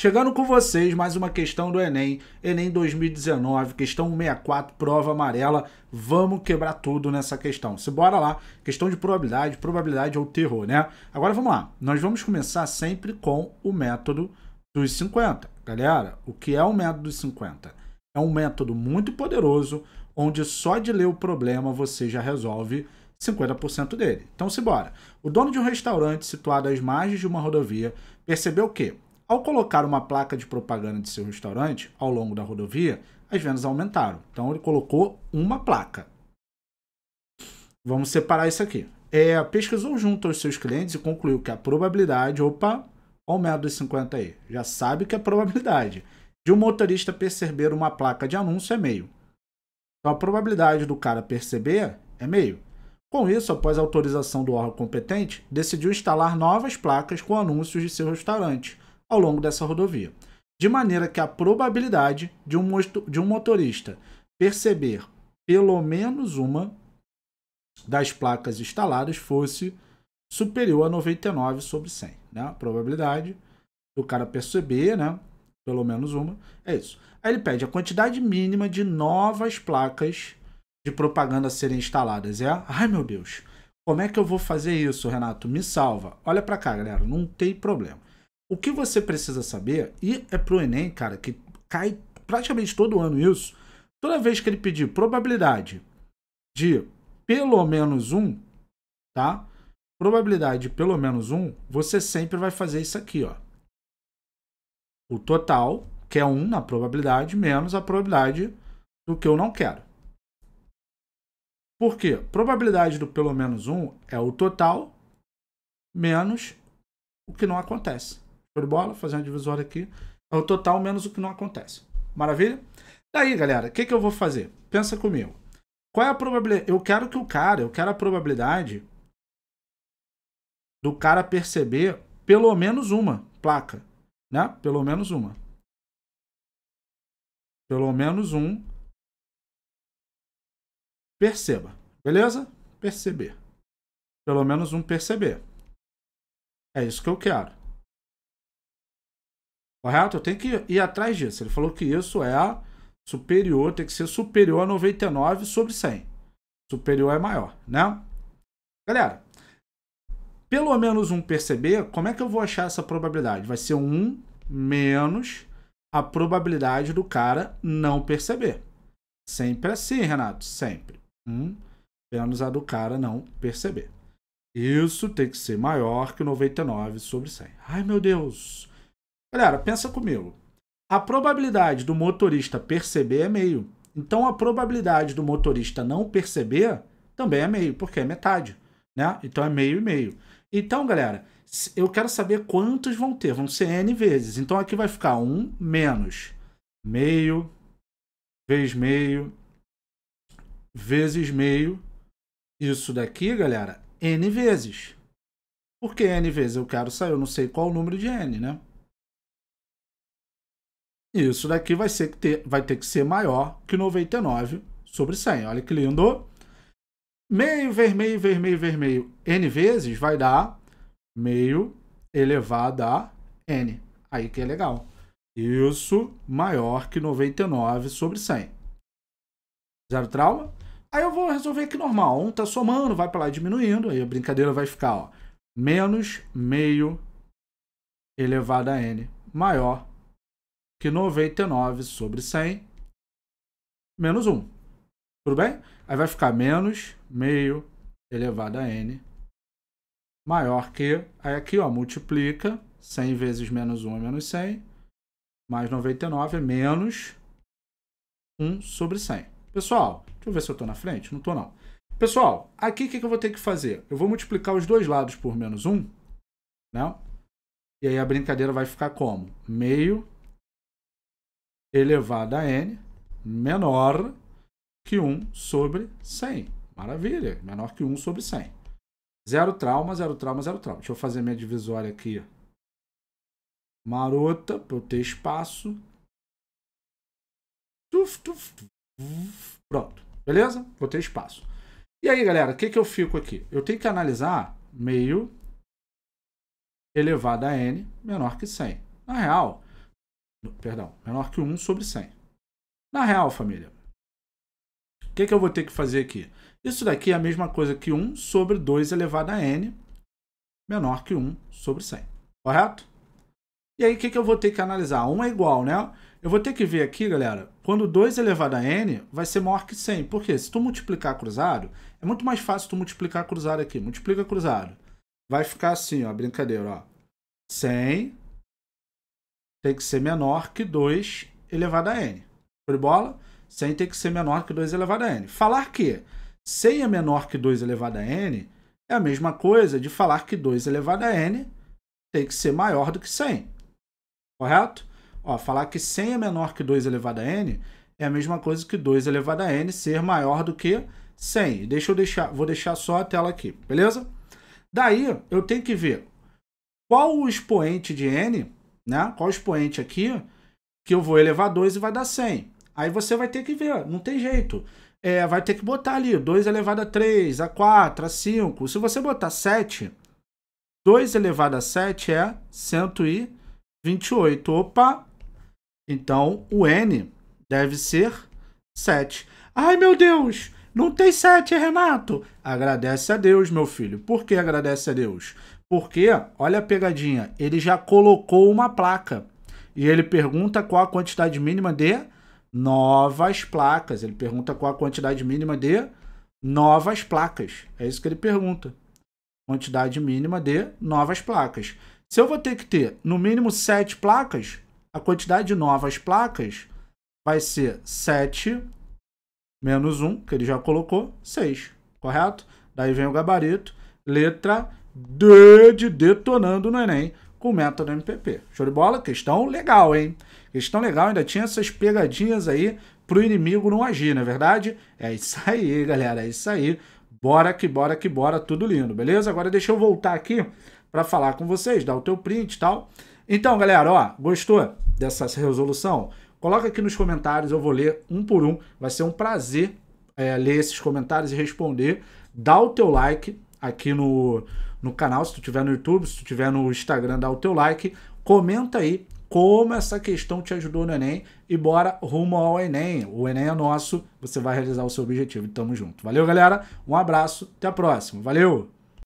Chegando com vocês, mais uma questão do Enem, Enem 2019, questão 164, prova amarela, vamos quebrar tudo nessa questão. Se bora lá, questão de probabilidade, probabilidade ou terror, né? Agora vamos lá, nós vamos começar sempre com o método dos 50. Galera, o que é o método dos 50? É um método muito poderoso, onde só de ler o problema você já resolve 50% dele. Então, se bora. O dono de um restaurante situado às margens de uma rodovia percebeu que ao colocar uma placa de propaganda de seu restaurante ao longo da rodovia, as vendas aumentaram. Então ele colocou uma placa. Vamos separar isso aqui. É, pesquisou junto aos seus clientes e concluiu que a probabilidade, opa, aumento dos 50 aí, já sabe que a é probabilidade de um motorista perceber uma placa de anúncio é meio. Então a probabilidade do cara perceber é meio. Com isso, após a autorização do órgão competente, decidiu instalar novas placas com anúncios de seu restaurante ao longo dessa rodovia. De maneira que a probabilidade de um, de um motorista perceber pelo menos uma das placas instaladas fosse superior a 99 sobre 100. Né? A probabilidade do cara perceber, né? pelo menos uma, é isso. Aí ele pede a quantidade mínima de novas placas de propaganda serem instaladas. É, ai meu Deus, como é que eu vou fazer isso, Renato? Me salva. Olha para cá, galera, não tem problema. O que você precisa saber, e é pro Enem, cara, que cai praticamente todo ano isso, toda vez que ele pedir probabilidade de pelo menos um, tá? Probabilidade de pelo menos um, você sempre vai fazer isso aqui, ó. O total, que é 1 um na probabilidade, menos a probabilidade do que eu não quero. Por quê? Probabilidade do pelo menos um é o total menos o que não acontece. Show de bola, fazer uma divisória aqui. É o total menos o que não acontece. Maravilha? Daí, galera, o que, que eu vou fazer? Pensa comigo. Qual é a probabilidade? Eu quero que o cara, eu quero a probabilidade do cara perceber pelo menos uma placa, né? Pelo menos uma. Pelo menos um. Perceba, beleza? Perceber. Pelo menos um perceber. É isso que eu quero. Correto? Eu tenho que ir atrás disso. Ele falou que isso é superior, tem que ser superior a 99 sobre 100. Superior é maior, né? Galera, pelo menos um perceber, como é que eu vou achar essa probabilidade? Vai ser 1 menos a probabilidade do cara não perceber. Sempre assim, Renato, sempre. 1 menos a do cara não perceber. Isso tem que ser maior que 99 sobre 100. Ai, meu Deus! Galera, pensa comigo. A probabilidade do motorista perceber é meio. Então a probabilidade do motorista não perceber também é meio, porque é metade, né? Então é meio e meio. Então, galera, eu quero saber quantos vão ter, vão ser n vezes. Então aqui vai ficar 1 menos meio vezes meio vezes meio. Isso daqui, galera, n vezes. Porque n vezes eu quero sair, eu não sei qual o número de n, né? isso daqui vai, ser que ter, vai ter que ser maior que 99 sobre 100. Olha que lindo. Meio, vermelho, vermelho, vermelho, n vezes vai dar meio elevado a n. Aí que é legal. Isso maior que 99 sobre 100. Zero trauma? Aí eu vou resolver aqui normal. Um tá somando, vai para lá diminuindo. Aí a brincadeira vai ficar ó, menos meio elevado a n maior que 99 sobre 100 menos 1. Tudo bem? Aí vai ficar menos meio elevado a n maior que... Aí aqui, ó, multiplica 100 vezes menos 1 é menos 100, mais 99 é menos 1 sobre 100. Pessoal, deixa eu ver se eu estou na frente. Não estou, não. Pessoal, aqui o que, que, eu vou ter que fazer? Eu vou multiplicar os dois lados por menos 1, né? E aí a brincadeira vai ficar como? Meio elevado a n menor que 1 sobre 100. Maravilha, menor que 1 sobre 100. Zero trauma, zero trauma, zero trauma. Deixa eu fazer minha divisória aqui. Marota, para eu ter espaço. Tuf, tuf, tuf. Pronto, beleza? Vou ter espaço. E aí, galera, o que, que eu fico aqui? Eu tenho que analisar meio elevado a n menor que 100. Na real, Perdão, menor que 1 sobre 100. Na real, família, o que, que eu vou ter que fazer aqui? Isso daqui é a mesma coisa que 1 sobre 2 elevado a n, menor que 1 sobre 100, correto? E aí, o que, que eu vou ter que analisar? 1 é igual, né? Eu vou ter que ver aqui, galera, quando 2 elevado a n vai ser maior que 100. Por quê? Se tu multiplicar cruzado, é muito mais fácil tu multiplicar cruzado aqui. Multiplica cruzado. Vai ficar assim, ó, brincadeira, ó. 100 tem que ser menor que 2 elevado a n. Por bola? Sem tem que ser menor que 2 elevado a n. Falar que 100 é menor que 2 elevado a n é a mesma coisa de falar que 2 elevado a n tem que ser maior do que 100. Correto? Ó, falar que 100 é menor que 2 elevado a n é a mesma coisa que 2 elevado a n ser maior do que 100. Deixa eu deixar, vou deixar só a tela aqui, beleza? Daí eu tenho que ver qual o expoente de n né? Qual expoente aqui que eu vou elevar 2 e vai dar 100. Aí você vai ter que ver, não tem jeito. É, vai ter que botar ali 2 elevado a 3, a 4, a 5. Se você botar 7, 2 elevado a 7 é 128. Opa! Então o N deve ser 7. Ai meu Deus! Não tem 7, Renato! Agradece a Deus, meu filho. Por que agradece a Deus? Porque, olha a pegadinha, ele já colocou uma placa. E ele pergunta qual a quantidade mínima de novas placas. Ele pergunta qual a quantidade mínima de novas placas. É isso que ele pergunta. Quantidade mínima de novas placas. Se eu vou ter que ter no mínimo sete placas, a quantidade de novas placas vai ser 7 menos 1, que ele já colocou, 6, correto? Daí vem o gabarito, letra de detonando no Enem com o método MPP. Show de bola? Questão legal, hein? Questão legal, ainda tinha essas pegadinhas aí pro inimigo não agir, não é verdade? É isso aí, galera, é isso aí. Bora que bora que bora, tudo lindo, beleza? Agora deixa eu voltar aqui para falar com vocês, dar o teu print e tal. Então, galera, ó, gostou dessa resolução? Coloca aqui nos comentários, eu vou ler um por um. Vai ser um prazer é, ler esses comentários e responder. Dá o teu like aqui no, no canal, se tu tiver no YouTube, se tu tiver no Instagram, dá o teu like, comenta aí como essa questão te ajudou no Enem e bora rumo ao Enem. O Enem é nosso, você vai realizar o seu objetivo. e Tamo junto. Valeu, galera. Um abraço, até a próxima. Valeu!